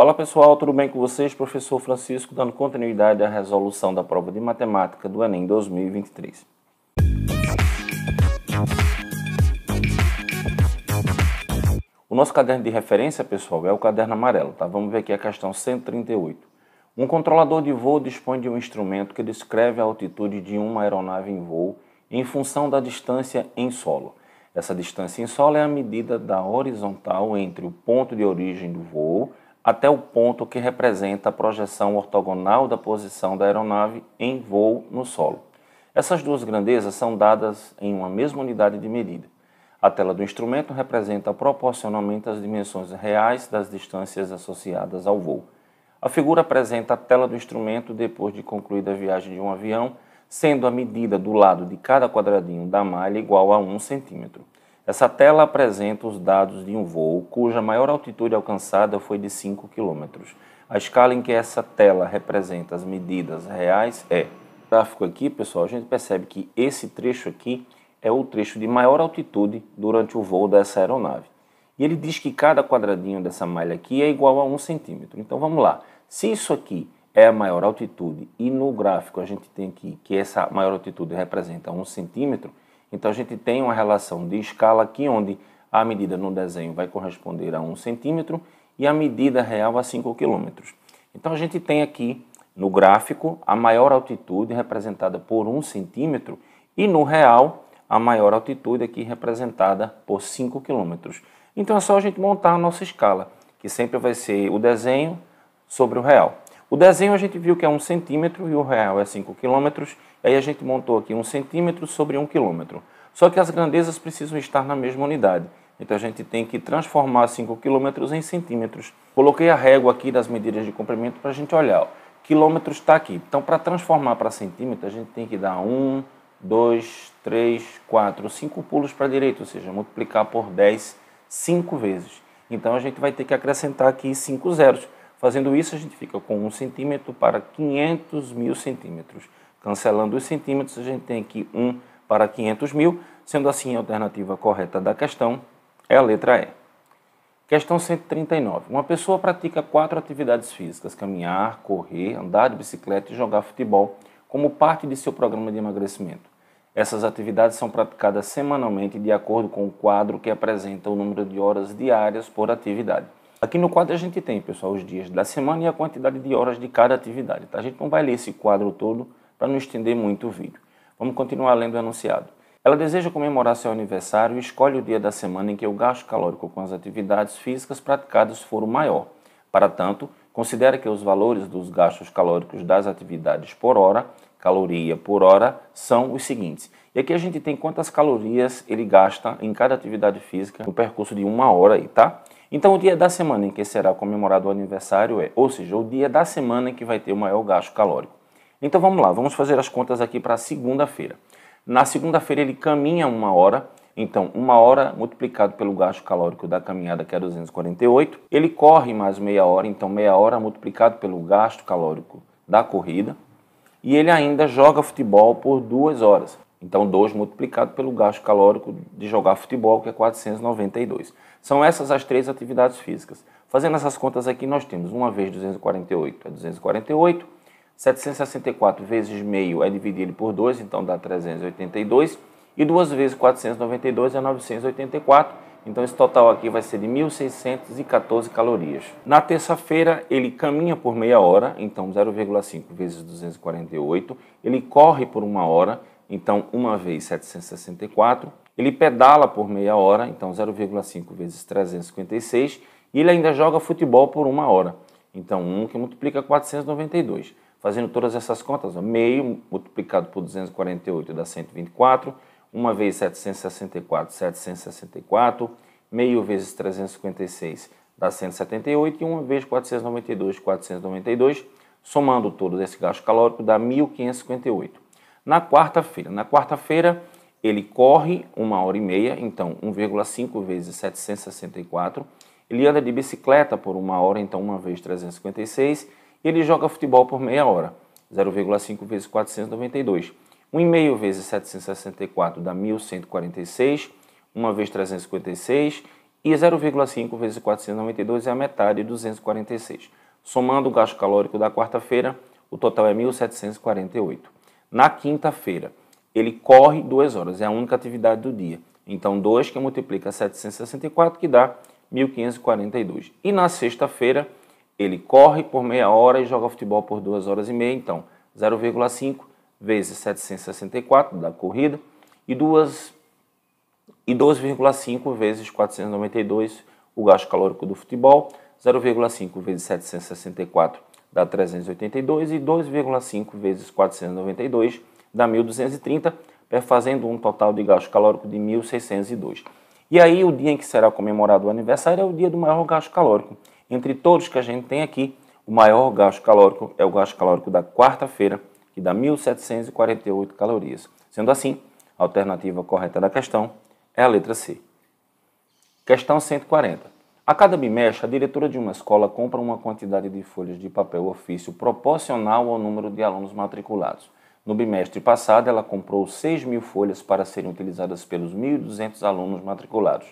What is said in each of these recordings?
Fala pessoal, tudo bem com vocês? Professor Francisco dando continuidade à resolução da prova de matemática do Enem 2023. O nosso caderno de referência, pessoal, é o caderno amarelo, tá? Vamos ver aqui a questão 138. Um controlador de voo dispõe de um instrumento que descreve a altitude de uma aeronave em voo em função da distância em solo. Essa distância em solo é a medida da horizontal entre o ponto de origem do voo até o ponto que representa a projeção ortogonal da posição da aeronave em voo no solo. Essas duas grandezas são dadas em uma mesma unidade de medida. A tela do instrumento representa proporcionalmente as dimensões reais das distâncias associadas ao voo. A figura apresenta a tela do instrumento depois de concluída a viagem de um avião, sendo a medida do lado de cada quadradinho da malha igual a 1 centímetro. Essa tela apresenta os dados de um voo cuja maior altitude alcançada foi de 5 km. A escala em que essa tela representa as medidas reais é. O gráfico aqui, pessoal, a gente percebe que esse trecho aqui é o trecho de maior altitude durante o voo dessa aeronave. E ele diz que cada quadradinho dessa malha aqui é igual a 1 centímetro. Então vamos lá. Se isso aqui é a maior altitude e no gráfico a gente tem aqui que essa maior altitude representa 1 centímetro, então a gente tem uma relação de escala aqui onde a medida no desenho vai corresponder a 1 centímetro e a medida real a 5 quilômetros. Então a gente tem aqui no gráfico a maior altitude representada por 1 centímetro e no real a maior altitude aqui representada por 5 quilômetros. Então é só a gente montar a nossa escala, que sempre vai ser o desenho sobre o real. O desenho a gente viu que é um centímetro e o real é 5 quilômetros, aí a gente montou aqui um centímetro sobre um quilômetro. Só que as grandezas precisam estar na mesma unidade, então a gente tem que transformar 5 quilômetros em centímetros. Coloquei a régua aqui das medidas de comprimento para a gente olhar. Quilômetros está aqui, então para transformar para centímetro a gente tem que dar 1, 2, 3, 4, 5 pulos para a direita, ou seja, multiplicar por 10 5 vezes. Então a gente vai ter que acrescentar aqui 5 zeros. Fazendo isso, a gente fica com 1 centímetro para 500 mil centímetros. Cancelando os centímetros, a gente tem aqui 1 para 500 mil, sendo assim a alternativa correta da questão é a letra E. Questão 139. Uma pessoa pratica quatro atividades físicas: caminhar, correr, andar de bicicleta e jogar futebol, como parte de seu programa de emagrecimento. Essas atividades são praticadas semanalmente de acordo com o quadro que apresenta o número de horas diárias por atividade. Aqui no quadro a gente tem, pessoal, os dias da semana e a quantidade de horas de cada atividade. Tá? A gente não vai ler esse quadro todo para não estender muito o vídeo. Vamos continuar lendo o enunciado. Ela deseja comemorar seu aniversário e escolhe o dia da semana em que o gasto calórico com as atividades físicas praticadas for o maior. Para tanto, considera que os valores dos gastos calóricos das atividades por hora, caloria por hora, são os seguintes. E aqui a gente tem quantas calorias ele gasta em cada atividade física no percurso de uma hora aí, tá? Então, o dia da semana em que será comemorado o aniversário é, ou seja, o dia da semana em que vai ter o maior gasto calórico. Então, vamos lá, vamos fazer as contas aqui para segunda-feira. Na segunda-feira, ele caminha uma hora, então, uma hora multiplicado pelo gasto calórico da caminhada, que é 248, ele corre mais meia hora, então, meia hora multiplicado pelo gasto calórico da corrida, e ele ainda joga futebol por duas horas. Então, 2 multiplicado pelo gasto calórico de jogar futebol, que é 492. São essas as três atividades físicas. Fazendo essas contas aqui, nós temos 1 vez 248 é 248, 764 vezes meio é dividido por 2, então dá 382, e 2 vezes 492 é 984, então esse total aqui vai ser de 1.614 calorias. Na terça-feira ele caminha por meia hora, então 0,5 vezes 248, ele corre por uma hora, então uma vez 764, ele pedala por meia hora, então 0,5 vezes 356, e ele ainda joga futebol por uma hora, então 1 que multiplica 492. Fazendo todas essas contas, ó, meio multiplicado por 248 dá 124, uma vez 764, 764, meio vezes 356 dá 178 e uma vez 492, 492, somando todo esse gasto calórico dá 1558. Na quarta-feira, na quarta-feira ele corre uma hora e meia, então 1,5 vezes 764. Ele anda de bicicleta por uma hora, então uma vez 356. E ele joga futebol por meia hora, 0,5 vezes 492. 1,5 vezes 764 dá 1.146, uma vez 356 e 0,5 vezes 492 é a metade, 246. Somando o gasto calórico da quarta-feira, o total é 1.748. Na quinta-feira, ele corre duas horas, é a única atividade do dia. Então, 2 que multiplica 764, que dá 1542. E na sexta-feira, ele corre por meia hora e joga futebol por duas horas e meia. Então, 0,5 vezes 764 da corrida e, duas, e 2,5 vezes 492 o gasto calórico do futebol. 0,5 vezes 764 dá 382, e 2,5 vezes 492 dá 1.230, fazendo um total de gasto calórico de 1.602. E aí o dia em que será comemorado o aniversário é o dia do maior gasto calórico. Entre todos que a gente tem aqui, o maior gasto calórico é o gasto calórico da quarta-feira, que dá 1.748 calorias. Sendo assim, a alternativa correta da questão é a letra C. Questão 140. A cada bimestre, a diretora de uma escola compra uma quantidade de folhas de papel ofício proporcional ao número de alunos matriculados. No bimestre passado, ela comprou 6 mil folhas para serem utilizadas pelos 1.200 alunos matriculados.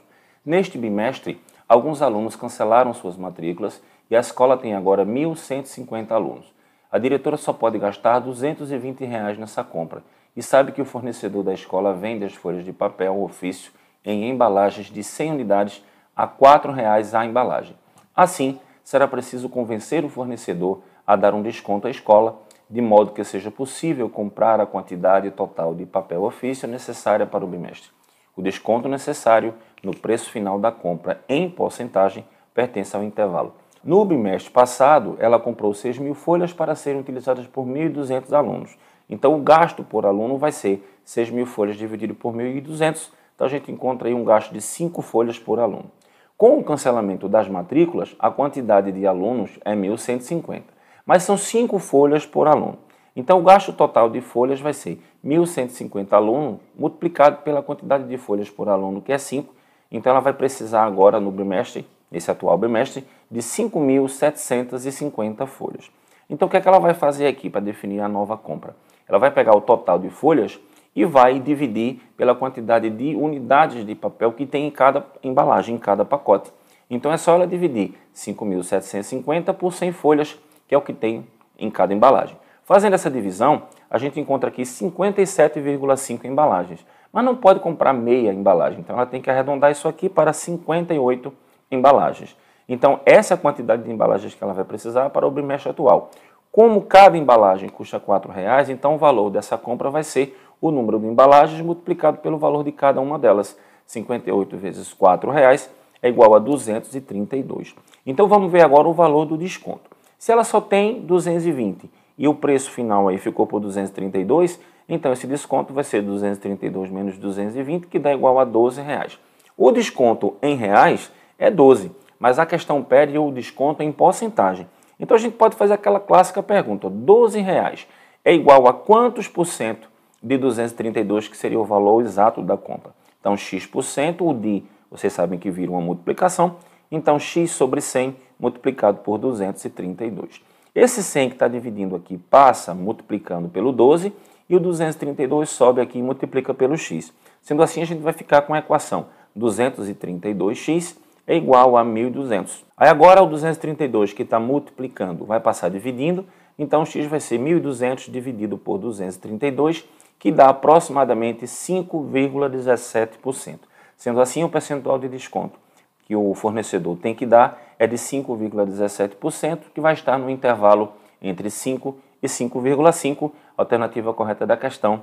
Neste bimestre, alguns alunos cancelaram suas matrículas e a escola tem agora 1.150 alunos. A diretora só pode gastar R$ 220 reais nessa compra e sabe que o fornecedor da escola vende as folhas de papel ofício em embalagens de 100 unidades a R$ 4,00 a embalagem. Assim, será preciso convencer o fornecedor a dar um desconto à escola, de modo que seja possível comprar a quantidade total de papel ofício necessária para o bimestre. O desconto necessário no preço final da compra em porcentagem pertence ao intervalo. No bimestre passado, ela comprou 6 mil folhas para serem utilizadas por 1.200 alunos. Então, o gasto por aluno vai ser 6 mil folhas dividido por 1.200. Então, a gente encontra aí um gasto de 5 folhas por aluno. Com o cancelamento das matrículas, a quantidade de alunos é 1.150, mas são 5 folhas por aluno. Então, o gasto total de folhas vai ser 1.150 alunos multiplicado pela quantidade de folhas por aluno, que é 5. Então, ela vai precisar agora, no bimestre, nesse atual bimestre, de 5.750 folhas. Então, o que, é que ela vai fazer aqui para definir a nova compra? Ela vai pegar o total de folhas e vai dividir pela quantidade de unidades de papel que tem em cada embalagem, em cada pacote. Então é só ela dividir 5.750 por 100 folhas, que é o que tem em cada embalagem. Fazendo essa divisão, a gente encontra aqui 57,5 embalagens. Mas não pode comprar meia embalagem, então ela tem que arredondar isso aqui para 58 embalagens. Então essa é a quantidade de embalagens que ela vai precisar é para o bimestre atual. Como cada embalagem custa R$ 4,00, então o valor dessa compra vai ser o número de embalagens multiplicado pelo valor de cada uma delas. 58 vezes R$ reais é igual a 232. Então vamos ver agora o valor do desconto. Se ela só tem 220 e o preço final aí ficou por 232, então esse desconto vai ser 232 menos 220, que dá igual a 12 reais. O desconto em reais é 12, mas a questão pede o desconto em porcentagem. Então a gente pode fazer aquela clássica pergunta: 12 reais é igual a quantos por cento de 232, que seria o valor exato da conta. Então, x%, o de, vocês sabem que vira uma multiplicação, então x sobre 100 multiplicado por 232. Esse 100 que está dividindo aqui passa multiplicando pelo 12 e o 232 sobe aqui e multiplica pelo x. Sendo assim, a gente vai ficar com a equação 232x é igual a 1.200. Aí agora o 232 que está multiplicando vai passar dividindo então, x vai ser 1.200 dividido por 232, que dá aproximadamente 5,17%. Sendo assim, o percentual de desconto que o fornecedor tem que dar é de 5,17%, que vai estar no intervalo entre 5 e 5,5. A alternativa correta da questão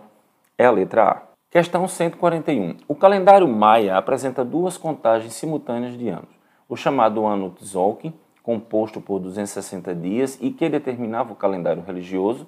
é a letra A. Questão 141. O calendário maia apresenta duas contagens simultâneas de anos, o chamado ano Tzolk'in composto por 260 dias e que determinava o calendário religioso,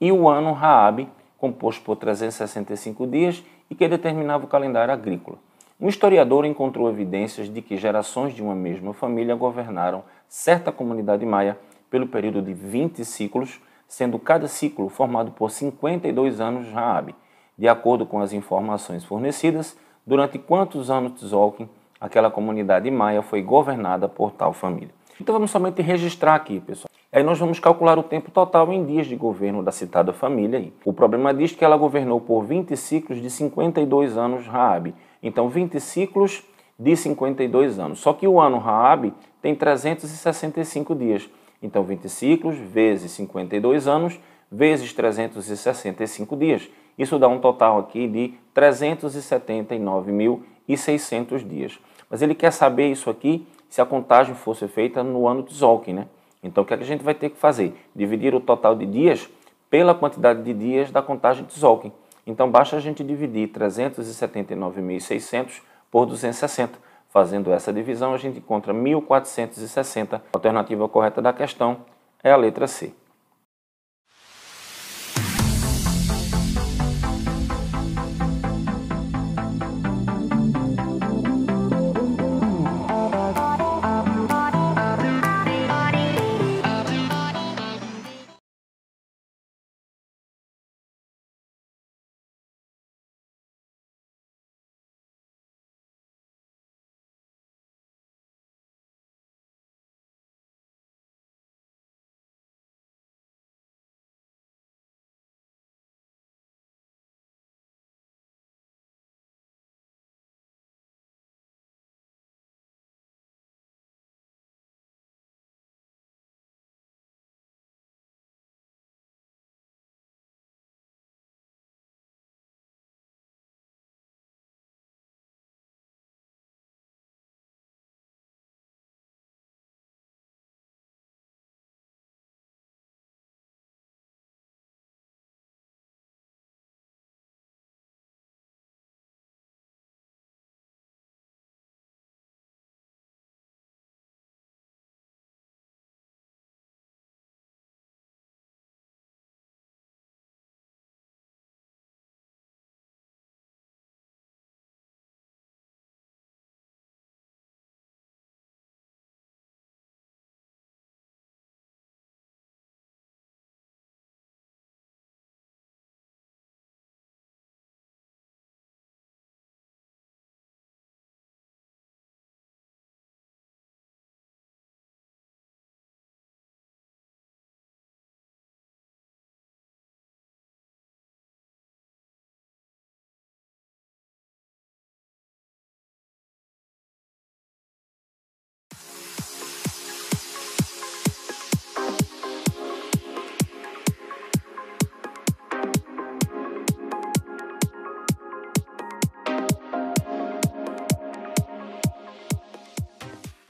e o ano Raab, composto por 365 dias e que determinava o calendário agrícola. Um historiador encontrou evidências de que gerações de uma mesma família governaram certa comunidade maia pelo período de 20 ciclos, sendo cada ciclo formado por 52 anos Raab. De acordo com as informações fornecidas, durante quantos anos Tzolk'in aquela comunidade maia foi governada por tal família. Então vamos somente registrar aqui, pessoal. Aí nós vamos calcular o tempo total em dias de governo da citada família. O problema diz que ela governou por 20 ciclos de 52 anos Raab. Então 20 ciclos de 52 anos. Só que o ano Raab tem 365 dias. Então 20 ciclos vezes 52 anos vezes 365 dias. Isso dá um total aqui de 379.600 dias. Mas ele quer saber isso aqui se a contagem fosse feita no ano de Zolkin, né? Então, o que, é que a gente vai ter que fazer? Dividir o total de dias pela quantidade de dias da contagem de Zolkin. Então, basta a gente dividir 379.600 por 260. Fazendo essa divisão, a gente encontra 1.460. A alternativa correta da questão é a letra C.